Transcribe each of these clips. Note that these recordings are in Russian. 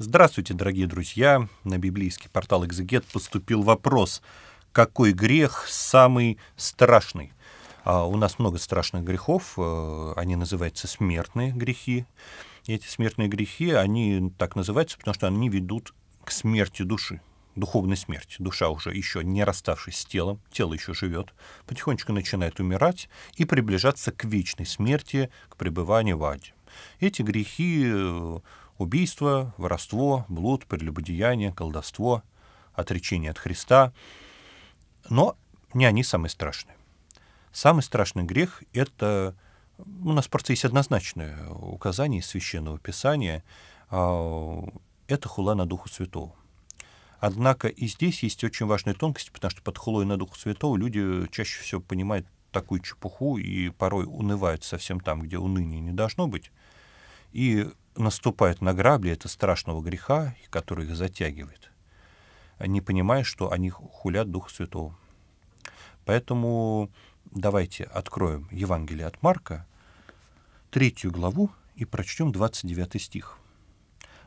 Здравствуйте, дорогие друзья! На библейский портал «Экзегет» поступил вопрос, какой грех самый страшный? А у нас много страшных грехов, э, они называются смертные грехи. И эти смертные грехи, они так называются, потому что они ведут к смерти души, духовной смерти. Душа уже еще не расставшись с телом, тело еще живет, потихонечку начинает умирать и приближаться к вечной смерти, к пребыванию в аде. Эти грехи э, Убийство, воровство, блуд, прелюбодеяние, колдовство, отречение от Христа. Но не они самые страшные. Самый страшный грех — это... Ну, у нас просто есть однозначное указание из Священного Писания. А, это хула на Духу Святого. Однако и здесь есть очень важная тонкость, потому что под хулой на Духу Святого люди чаще всего понимают такую чепуху и порой унывают совсем там, где уныния не должно быть. И наступают на грабли этого страшного греха, который их затягивает, не понимая, что они хулят Духа Святого. Поэтому давайте откроем Евангелие от Марка, третью главу, и прочтем 29 стих.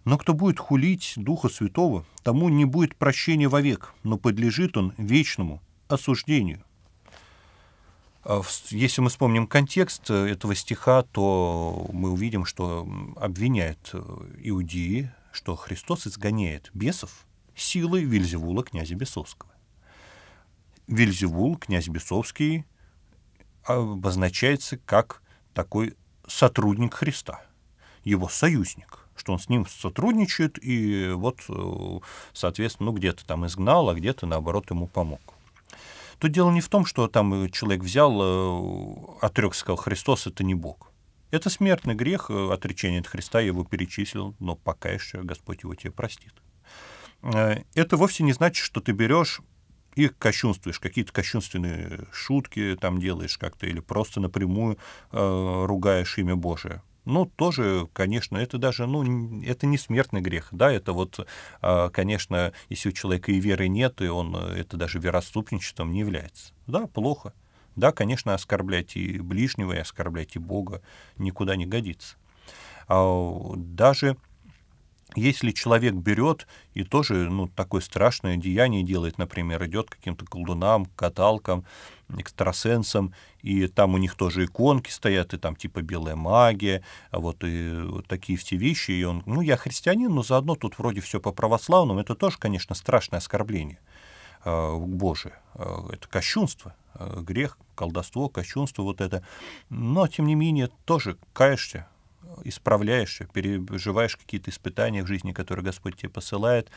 «Но кто будет хулить Духа Святого, тому не будет прощения вовек, но подлежит он вечному осуждению». А, если мы вспомним контекст э, этого стиха, то мы увидим, что обвиняет э, иудеи, что Христос изгоняет бесов силой Вильзевула князя Бесовского. Вильзевул, князь Бесовский, обозначается как такой сотрудник Христа, его союзник что он с ним сотрудничает, и вот, э, соответственно, ну, где-то там изгнал, а где-то, наоборот, ему помог то дело не в том, что там э, человек взял, э, отрек, сказал, Христос — это не Бог. Это смертный грех, э, отречение от Христа, я его перечислил, но покаешься, Господь его тебе простит. Это вовсе не значит, что ты берешь и кощунствуешь, какие-то кощунственные шутки там делаешь как-то, или просто напрямую э, ругаешь имя Божие ну, тоже, конечно, это даже, ну, это не смертный грех, да, это вот, а, конечно, если у человека и веры нет, и он, э, это даже вероступничеством не является. Да, плохо. Да, конечно, оскорблять и ближнего, и оскорблять и Бога никуда не годится. А, даже если человек берет и тоже ну, такое страшное деяние делает, например, идет к каким-то колдунам, каталкам, экстрасенсам, и там у них тоже иконки стоят, и там типа белая магия, а вот и вот такие все вещи, и он, ну, я христианин, но заодно тут вроде все по православному, это тоже, конечно, страшное оскорбление э, Божие, э, это кощунство, э, грех, колдовство, кощунство вот это, но, тем не менее, тоже каешься, исправляешься, переживаешь какие-то испытания в жизни, которые Господь тебе посылает,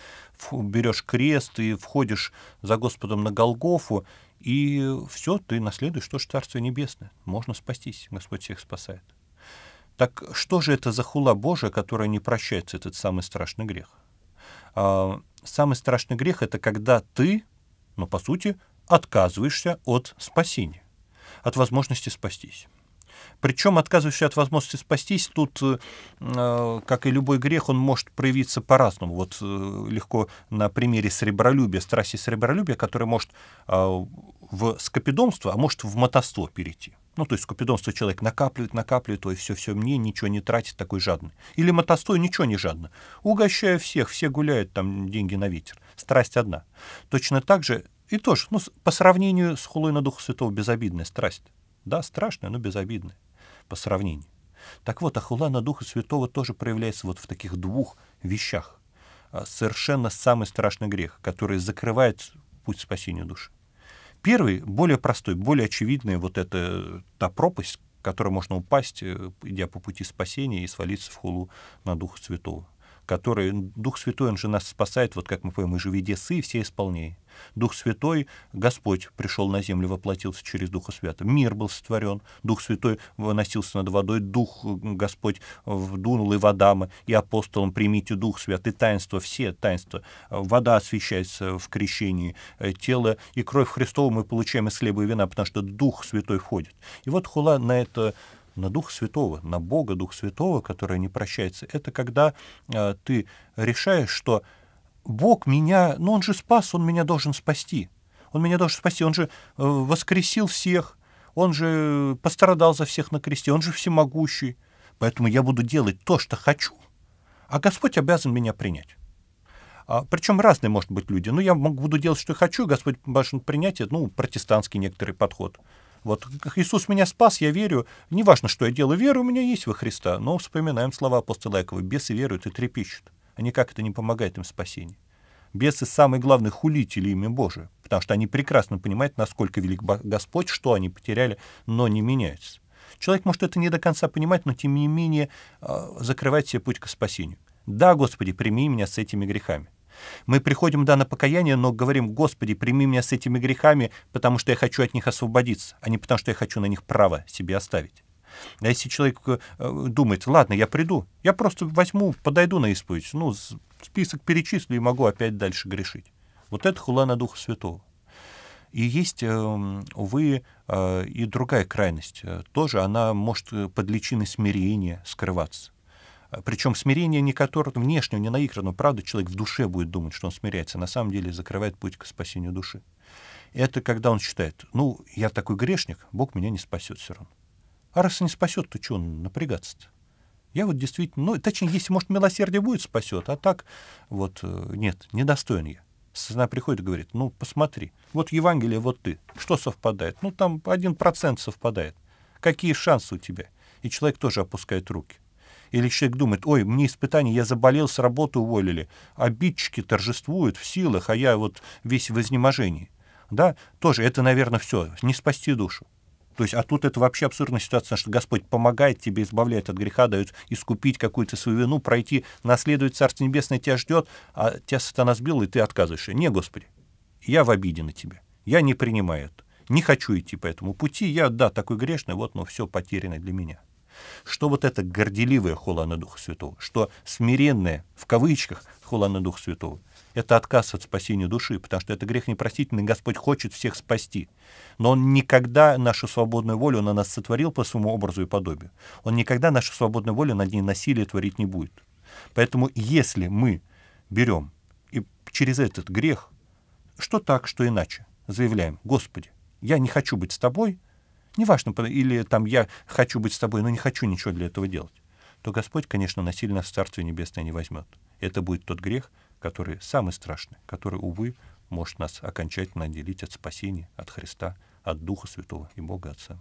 берешь крест и входишь за Господом на Голгофу, и все, ты наследуешь то, что Царство Небесное. Можно спастись, Господь всех спасает. Так что же это за хула Божия, которая не прощается, этот самый страшный грех? А, самый страшный грех — это когда ты, ну, по сути, отказываешься от спасения, от возможности спастись. Причем отказывающийся от возможности спастись, тут, э, э, как и любой грех, он может проявиться по-разному. Вот э, легко на примере сребролюбия, страсти сребролюбия, которая может а, в скопидомство, а может в мотовство перейти. Ну, то есть скопидомство человек накапливает, накапливает, то все-все мне, ничего не тратит, такой жадный. Или мотостой, ничего не жадно. Угощаю всех, все гуляют, там деньги на ветер. Страсть одна. Точно так же и тоже, ну, по сравнению с хулой на Духа Святого, безобидная страсть. Да, страшное, но безобидное по сравнению. Так вот, ахула на Духа Святого тоже проявляется вот в таких двух вещах. А, совершенно самый страшный грех, который закрывает путь спасения души. Первый, более простой, более очевидный, вот это та пропасть, в которую можно упасть, э, идя по пути спасения и свалиться в хулу на Духа Святого который Дух Святой, Он же нас спасает, вот как мы поем, «И же веде и все исполней». Дух Святой, Господь пришел на землю, воплотился через Духа Святого. Мир был сотворен. Дух Святой выносился над водой. Дух Господь вдунул и в Адама, и апостолам примите Дух Святый. Таинство, все таинства. Вода освещается в крещении. Э, тело и кровь Христова мы получаем из хлеба и вина, потому что Дух Святой входит. И вот Хула на это на Дух Святого, на Бога Дух Святого, который не прощается. Это когда э, ты решаешь, что Бог меня, ну он же спас, он меня должен спасти. Он меня должен спасти, он же э, воскресил всех, он же пострадал за всех на кресте, он же всемогущий. Поэтому я буду делать то, что хочу, а Господь обязан меня принять. А, причем разные, может быть, люди. Ну, я буду делать, что хочу, Господь должен принять, это, ну, протестантский некоторый подход. Вот Иисус меня спас, я верю. Неважно, что я делаю, вера у меня есть во Христа. Но вспоминаем слова апостола Якова. Бесы веруют и трепещут. А никак это не помогает им спасению". Бесы самые главные хулители имя Божие, потому что они прекрасно понимают, насколько велик Господь, что они потеряли, но не меняются. Человек может это не до конца понимать, но тем не менее а, закрывает себе путь к спасению. Да, Господи, прими меня с этими грехами. Мы приходим, да, на покаяние, но говорим, Господи, прими меня с этими грехами, потому что я хочу от них освободиться, а не потому что я хочу на них право себе оставить. А если человек э, думает, ладно, я приду, я просто возьму, подойду на исповедь, ну, список перечислю и могу опять дальше грешить. Вот это хула на Духа Святого. И есть, эм, увы, э, и другая крайность. Э, тоже она может под личиной смирения скрываться. А, Причем смирение не которое внешне, не наиграно. Правда, человек в душе будет думать, что он смиряется. А на самом деле закрывает путь к спасению души. Это когда он считает, ну, я такой грешник, Бог меня не спасет все равно. А раз не спасет, то что он напрягаться-то? Я вот действительно, ну, точнее, если, может, милосердие будет, спасет, а так вот э, нет, недостоин я. Сына приходит и говорит, ну, посмотри, вот Евангелие, вот ты, что совпадает? Ну, там один процент совпадает. Какие шансы у тебя? И человек тоже опускает руки. Или человек думает, ой, мне испытание, я заболел, с работы уволили. Обидчики торжествуют в силах, а я вот весь в изнеможении. Да, тоже это, наверное, все, не спасти душу. То есть, а тут это вообще абсурдная ситуация, что Господь помогает тебе, избавляет от греха, дает искупить какую-то свою вину, пройти, наследовать Царство Небесное тебя ждет, а тебя сатана сбил, и ты отказываешься. Не, Господи, я в обиде на тебя, я не принимаю это, не хочу идти по этому пути, я, да, такой грешный, вот, но все потеряно для меня что вот это горделивое хула на Духа Святого, что смиренное, в кавычках, хула на Духа Святого, это отказ от спасения души, потому что это грех непростительный, Господь хочет всех спасти. Но Он никогда нашу свободную волю, Он нас сотворил по своему образу и подобию. Он никогда нашу свободную волю над ней насилие творить не будет. Поэтому если мы берем и через этот грех, что так, что иначе, заявляем, Господи, я не хочу быть с Тобой, неважно, или там я хочу быть с тобой, но не хочу ничего для этого делать, то Господь, конечно, насильно в Царствие Небесное не возьмет. Это будет тот грех, который самый страшный, который, увы, может нас окончательно отделить от спасения, от Христа, от Духа Святого и Бога Отца.